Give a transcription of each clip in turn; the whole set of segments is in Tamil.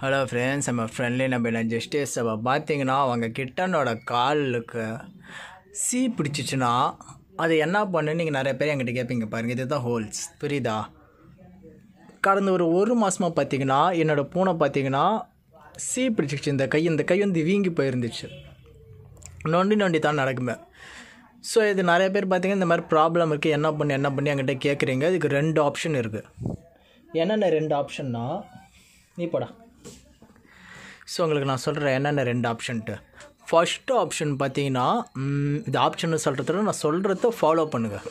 ஹலோ ஃப்ரெண்ட்ஸ் நம்ம ஃப்ரெண்ட்லி நம்ம என்ன ஜஸ்டிஸ் அப்போ பார்த்தீங்கன்னா அவங்க கிட்டனோட காலுக்கு சீ பிடிச்சிச்சுன்னா அது என்ன பண்ணுன்னு நீங்கள் நிறைய பேர் என்கிட்ட கேட்பீங்க பாருங்கள் இதுதான் ஹோல்ஸ் புரியுதா கடந்த ஒரு ஒரு மாதமாக பார்த்தீங்கன்னா என்னோடய பூனை பார்த்தீங்கன்னா சீ பிடிச்சிச்சு இந்த கை இந்த கை வந்து வீங்கி போயிருந்துச்சு நொண்டி நொண்டி தான் நடக்குமே ஸோ இது நிறைய பேர் பார்த்தீங்கன்னா இந்த மாதிரி ப்ராப்ளம் இருக்குது என்ன பண்ணி என்ன பண்ணி என்கிட்ட கேட்குறீங்க இதுக்கு ரெண்டு ஆப்ஷன் இருக்குது என்னென்ன ரெண்டு ஆப்ஷன்னா நீ போடா ஸோ உங்களுக்கு நான் சொல்கிறேன் என்னென்ன ரெண்டு ஆப்ஷன்ட்டு ஃபஸ்ட்டு ஆப்ஷன் பார்த்தீங்கன்னா இது ஆப்ஷன் சொல்கிறத நான் சொல்கிறத ஃபாலோ பண்ணுங்கள்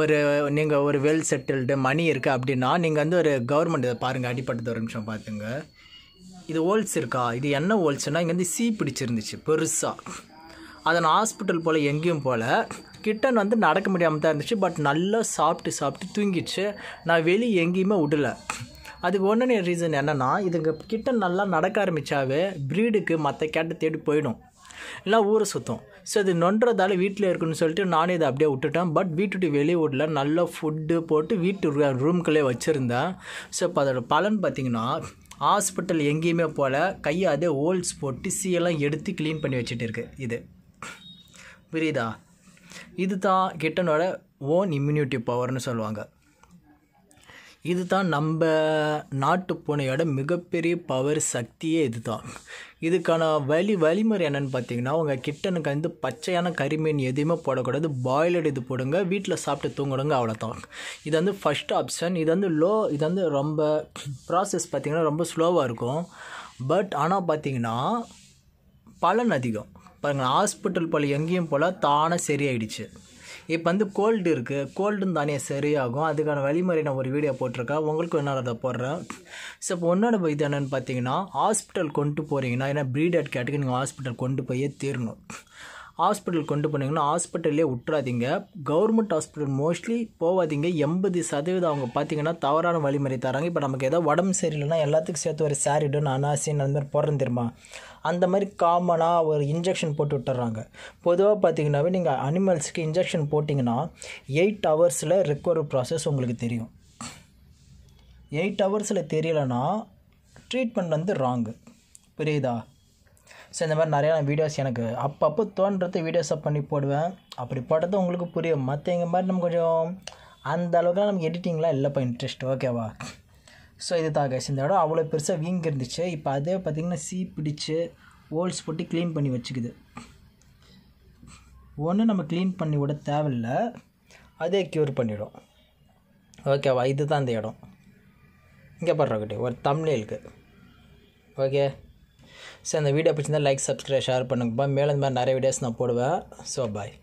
ஒரு நீங்கள் ஒரு வெல் செட்டில்டு மணி இருக்குது அப்படின்னா நீங்கள் வந்து ஒரு கவர்மெண்ட் இதை பாருங்கள் அடிப்பட்டது ஒரு நிமிஷம் பார்த்துங்க இது ஓல்ஸ் இருக்கா இது என்ன ஓல்ஸ்னால் இங்கே வந்து சீ பிடிச்சிருந்துச்சு பெருசாக அதை நான் ஹாஸ்பிட்டல் போல் எங்கேயும் போல் கிட்டன் வந்து நடக்க முடியாமல் தான் இருந்துச்சு பட் நல்லா சாப்பிட்டு சாப்பிட்டு தூங்கிடுச்சு நான் வெளியே எங்கேயுமே விடலை அதுக்கு ஒன்றுன்னு ரீசன் என்னென்னா இதுங்க கிட்ட நல்லா நடக்க ஆரம்பித்தாவே ப்ரீடுக்கு மற்ற கேட்டை தேடி போயிடும் இல்லை ஊரை சுற்றும் ஸோ இது நொன்றதால வீட்டில் இருக்குன்னு சொல்லிட்டு நானும் இதை அப்படியே விட்டுட்டேன் பட் வீட்டுட்டு வெளியூரில் நல்ல ஃபுட்டு போட்டு வீட்டு ரூம்குள்ளே வச்சுருந்தேன் ஸோ இப்போ அதோட பலன் பார்த்திங்கன்னா ஹாஸ்பிட்டல் எங்கேயுமே போல் கையை அதே ஹோல்ஸ் போட்டு சீயெல்லாம் எடுத்து க்ளீன் பண்ணி வச்சுட்டு இருக்கு இது புரியுதா இது தான் கிட்டனோட ஓன் இம்யூனிட்டி பவர்னு சொல்லுவாங்க இது தான் நம்ம நாட்டுப்பூனையோட மிகப்பெரிய பவர் சக்தியே இது தான் இதுக்கான வழி வழிமுறை என்னென்னு பார்த்தீங்கன்னா உங்கள் கிட்டனுக்கு வந்து பச்சையான கறிமீன் எதுவுமே போடக்கூடாது பாயிலட் இது போடுங்க வீட்டில் சாப்பிட்டு தூங்கணுங்க அவ்வளோதான் இது வந்து ஃபஸ்ட் ஆப்ஷன் இது வந்து லோ இது வந்து ரொம்ப ப்ராசஸ் பார்த்திங்கன்னா ரொம்ப ஸ்லோவாக இருக்கும் பட் ஆனால் பார்த்திங்கன்னா பலன் அதிகம் பாருங்கள் ஹாஸ்பிட்டல் போல் எங்கேயும் போல் தானே சரியாயிடுச்சு இப்போ வந்து கோல்டு இருக்குது கோல்டுன்னு தானே சரியாகும் அதுக்கான வழிமுறை நான் ஒரு வீடியோ போட்டிருக்கேன் உங்களுக்கும் என்ன அதை போடுறேன் ஸோ இப்போ ஒன்றோட இது என்னென்னு பார்த்தீங்கன்னா ஹாஸ்பிட்டல் கொண்டு போகிறீங்கன்னா ஏன்னா ப்ரீடட் கேட்டுக்கு நீங்கள் ஹாஸ்பிட்டல் கொண்டு போயே தீரணும் ஹாஸ்பிட்டல் கொண்டு போனீங்கன்னா ஹாஸ்பிட்டல்லே விட்டுறாதீங்க கவர்மெண்ட் ஹாஸ்பிட்டல் மோஸ்ட்லி போகாதீங்க எண்பது சதவீதம் அவங்க பார்த்தீங்கன்னா தவறான வழிமுறை தராங்க இப்போ நமக்கு ஏதாவது உடம்பு சரியில்லைன்னா எல்லாத்துக்கும் சேர்த்து ஒரு சாரிடன் அனாசின் அந்த மாதிரி போடுறது தெரியுமா அந்த மாதிரி காமனாக ஒரு இன்ஜெக்ஷன் போட்டு விட்டுறாங்க பொதுவாக பார்த்தீங்கன்னாவே நீங்கள் அனிமல்ஸ்க்கு இன்ஜெக்ஷன் போட்டிங்கன்னா எயிட் ஹவர்ஸில் ரெக்கவரி ப்ராசஸ் உங்களுக்கு தெரியும் எயிட் ஹவர்ஸில் தெரியலைன்னா ட்ரீட்மெண்ட் வந்து ராங்கு புரியுதா ஸோ இந்த மாதிரி நிறையா வீடியோஸ் எனக்கு அப்பப்போ தோன்றது வீடியோஸை பண்ணி போடுவேன் அப்படி போட்டது உங்களுக்கு புரியும் மற்ற எங்கள் மாதிரி நம்ம கொஞ்சம் அந்த அளவுக்குலாம் நமக்கு எடிட்டிங்லாம் இல்லைப்பா இன்ட்ரெஸ்ட் ஓகேவா ஸோ இது தாக்க இந்த இடம் அவ்வளோ பெருசாக வீங்க இருந்துச்சு இப்போ அதே பார்த்திங்கன்னா சீ பிடிச்சி ஹோல்ஸ் போட்டு க்ளீன் பண்ணி வச்சுக்குது ஒன்று நம்ம க்ளீன் பண்ணி விட தேவையில்ல அதே க்யூர் பண்ணிவிடும் ஓகேவா இது தான் இந்த இடம் இங்கே படுறோம் ஒரு தமிழேலுக்கு ஓகே ஸோ அந்த வீடியோ பிடிச்சிருந்தால் லைக் சப்ஸ்கிரைப் ஷேர் பண்ணுங்கப்பா மேலும் இந்த மாதிரி நிறைய வீடியோஸ் நான் போடுவேன் ஸோ பாய்